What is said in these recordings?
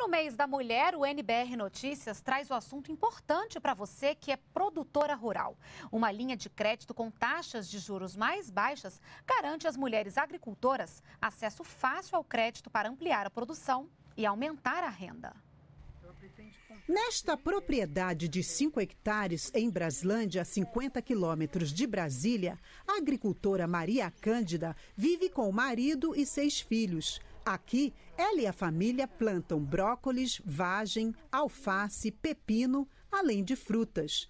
no mês da mulher, o NBR Notícias traz o um assunto importante para você que é produtora rural. Uma linha de crédito com taxas de juros mais baixas garante às mulheres agricultoras acesso fácil ao crédito para ampliar a produção e aumentar a renda. Nesta propriedade de 5 hectares em Braslândia, a 50 quilômetros de Brasília, a agricultora Maria Cândida vive com o marido e seis filhos. Aqui, ela e a família plantam brócolis, vagem, alface, pepino, além de frutas.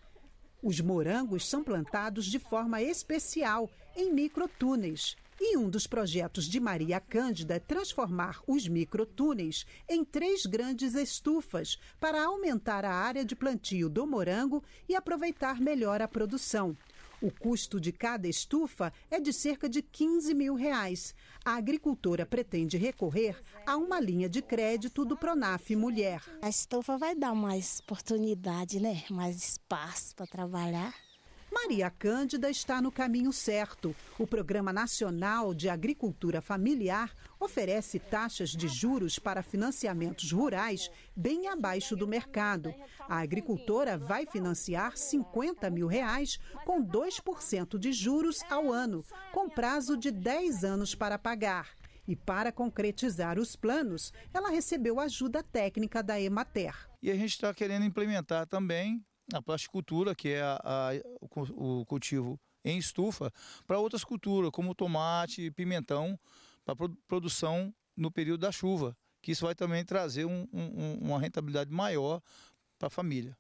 Os morangos são plantados de forma especial, em microtúneis. E um dos projetos de Maria Cândida é transformar os microtúneis em três grandes estufas para aumentar a área de plantio do morango e aproveitar melhor a produção. O custo de cada estufa é de cerca de 15 mil reais. A agricultora pretende recorrer a uma linha de crédito do Pronaf Mulher. A estufa vai dar mais oportunidade, né? Mais espaço para trabalhar. Maria Cândida está no caminho certo. O Programa Nacional de Agricultura Familiar oferece taxas de juros para financiamentos rurais bem abaixo do mercado. A agricultora vai financiar 50 mil reais com 2% de juros ao ano, com prazo de 10 anos para pagar. E para concretizar os planos, ela recebeu ajuda técnica da Emater. E a gente está querendo implementar também a plasticultura, que é a, a, o cultivo em estufa, para outras culturas, como tomate, pimentão, para produção no período da chuva, que isso vai também trazer um, um, uma rentabilidade maior para a família.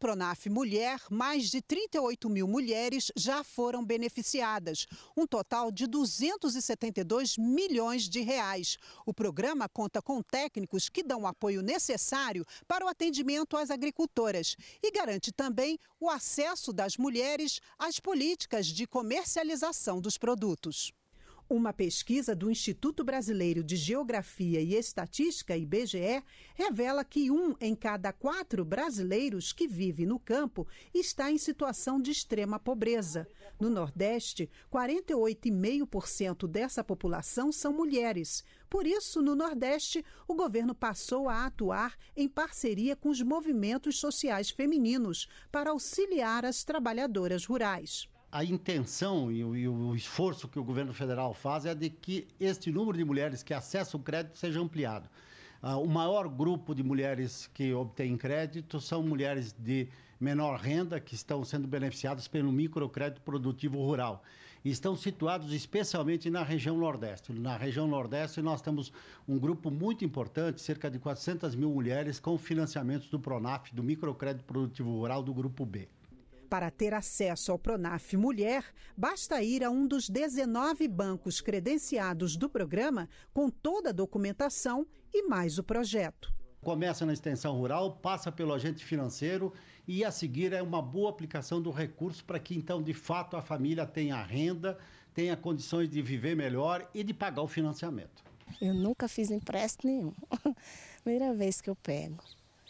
Pronaf Mulher, mais de 38 mil mulheres já foram beneficiadas, um total de 272 milhões de reais. O programa conta com técnicos que dão o apoio necessário para o atendimento às agricultoras e garante também o acesso das mulheres às políticas de comercialização dos produtos. Uma pesquisa do Instituto Brasileiro de Geografia e Estatística, IBGE, revela que um em cada quatro brasileiros que vive no campo está em situação de extrema pobreza. No Nordeste, 48,5% dessa população são mulheres. Por isso, no Nordeste, o governo passou a atuar em parceria com os movimentos sociais femininos para auxiliar as trabalhadoras rurais a intenção e o, e o, esforço que o governo federal faz é de que este número de mulheres que acessam o crédito seja ampliado. Ah, o maior grupo de mulheres que obtêm crédito são mulheres de menor renda que estão sendo beneficiadas pelo microcrédito produtivo rural. E estão situados especialmente na região Nordeste. Na região Nordeste, nós temos um grupo muito importante, cerca de 400 mil mulheres, com financiamentos do PRONAF, do microcrédito produtivo rural do Grupo B. Para ter acesso ao Pronaf Mulher, basta ir a um dos 19 bancos credenciados do programa com toda a documentação e mais o projeto. Começa na extensão rural, passa pelo agente financeiro e a seguir é uma boa aplicação do recurso para que então de fato a família tenha renda, tenha condições de viver melhor e de pagar o financiamento. Eu nunca fiz empréstimo nenhum. Primeira vez que eu pego.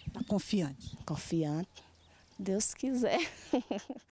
Está confiante? Confiante. Deus quiser.